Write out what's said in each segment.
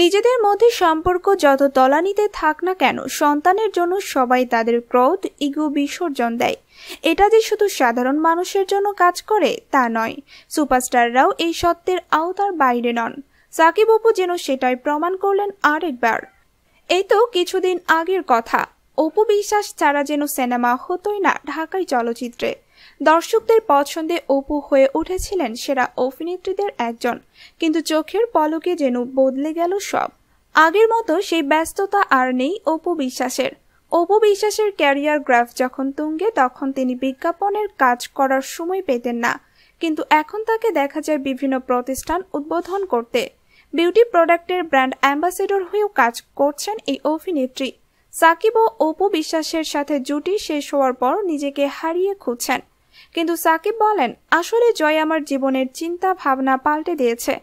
নিজেদের মধ্যে সম্পর্ক যত তলানিতে থাক না কেন সন্তানের জন্য সবাই তাদের ক্রোধ ইগো বিসর্জন দেয় এটা যে শুধু সাধারণ মানুষের জন্য কাজ করে তা নয় সুপারস্টাররাও এই সত্যের আওতার বাইরে নন সাকিব অপু যেন সেটাই প্রমাণ করলেন আরেকবার এই তো কিছুদিন আগের কথা অপু বিশ্বাস ছাড়া যেন সিনেমা হতোই না ঢাকায় চলচ্চিত্রে দর্শকদের পছন্দে অপু হয়ে উঠেছিলেন সেরা অভিনেত্রীদের একজন কিন্তু চোখের পলকে যেন বদলে গেল সব আগের মতো সেই ব্যস্ততা আর নেই অপু বিশ্বাসের অপু বিশ্বাসের ক্যারিয়ার গ্রাফ যখন তুঙ্গে তখন তিনি বিজ্ঞাপনের কাজ করার সময় পেতেন না কিন্তু এখন তাকে দেখা যায় বিভিন্ন প্রতিষ্ঠান উদ্বোধন করতে বিউটি প্রোডাক্টের ব্র্যান্ড অ্যাম্বাসেডর হয়েও কাজ করছেন এই অভিনেত্রী সাকিব ও অপু বিশ্বাসের সাথে জুটি শেষ হওয়ার পর নিজেকে হারিয়ে খুঁজছেন কিন্তু সাকিব বলেন আসলে জয় আমার জীবনের চিন্তা ভাবনা পাল্টে দিয়েছে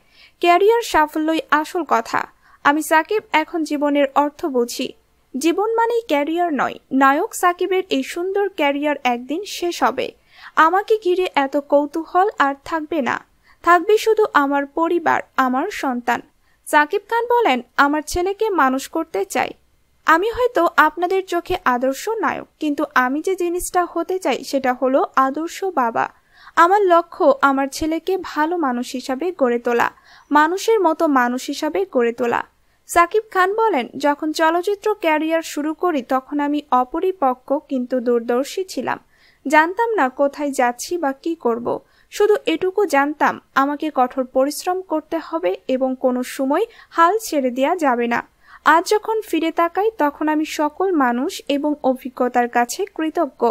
ক্যারিয়ার সাফল্যই আসল কথা আমি সাকিব এখন জীবনের অর্থ বুঝি জীবন মানেই ক্যারিয়ার নয় নায়ক সাকিবের এই সুন্দর ক্যারিয়ার একদিন শেষ হবে আমাকে ঘিরে এত কৌতূহল আর থাকবে না থাকবে শুধু আমার পরিবার আমার সন্তান সাকিব খান বলেন আমার ছেলেকে মানুষ করতে চাই আমি হয়তো আপনাদের চোখে আদর্শ নায়ক কিন্তু আমি যে জিনিসটা হতে চাই সেটা হলো আদর্শ বাবা আমার লক্ষ্য আমার ছেলেকে ভালো মানুষ হিসাবে গড়ে তোলা মানুষের মতো মানুষ হিসাবে গড়ে তোলা সাকিব খান বলেন যখন চলচ্চিত্র ক্যারিয়ার শুরু করি তখন আমি অপরিপক্ক কিন্তু দূরদর্শী ছিলাম জানতাম না কোথায় যাচ্ছি বা কি করব। শুধু এটুকু জানতাম আমাকে কঠোর পরিশ্রম করতে হবে এবং কোনো সময় হাল ছেড়ে দেওয়া যাবে না আজ যখন ফিরে তাকাই তখন আমি সকল মানুষ এবং অভিজ্ঞতার কাছে কৃতজ্ঞ